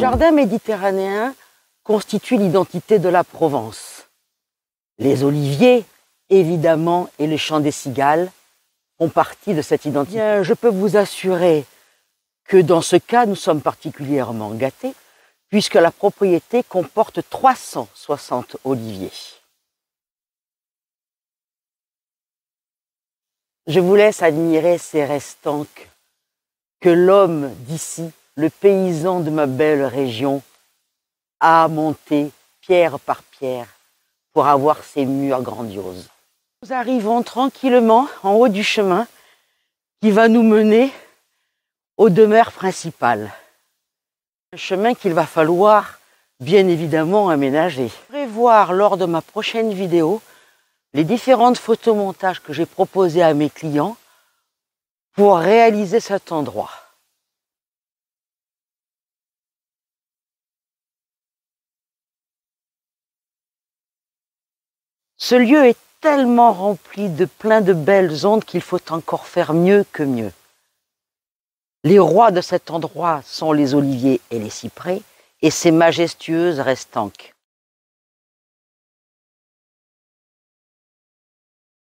jardin méditerranéen constitue l'identité de la Provence. Les oliviers, évidemment, et les champs des cigales font partie de cette identité. je peux vous assurer que dans ce cas, nous sommes particulièrement gâtés, puisque la propriété comporte 360 oliviers. Je vous laisse admirer ces restants que l'homme d'ici le paysan de ma belle région, a monté pierre par pierre pour avoir ces murs grandioses. Nous arrivons tranquillement en haut du chemin qui va nous mener aux demeures principales. Un chemin qu'il va falloir bien évidemment aménager. Prévoir lors de ma prochaine vidéo les différentes photomontages que j'ai proposés à mes clients pour réaliser cet endroit. Ce lieu est tellement rempli de plein de belles ondes qu'il faut encore faire mieux que mieux. Les rois de cet endroit sont les oliviers et les cyprès, et ces majestueuses restanques.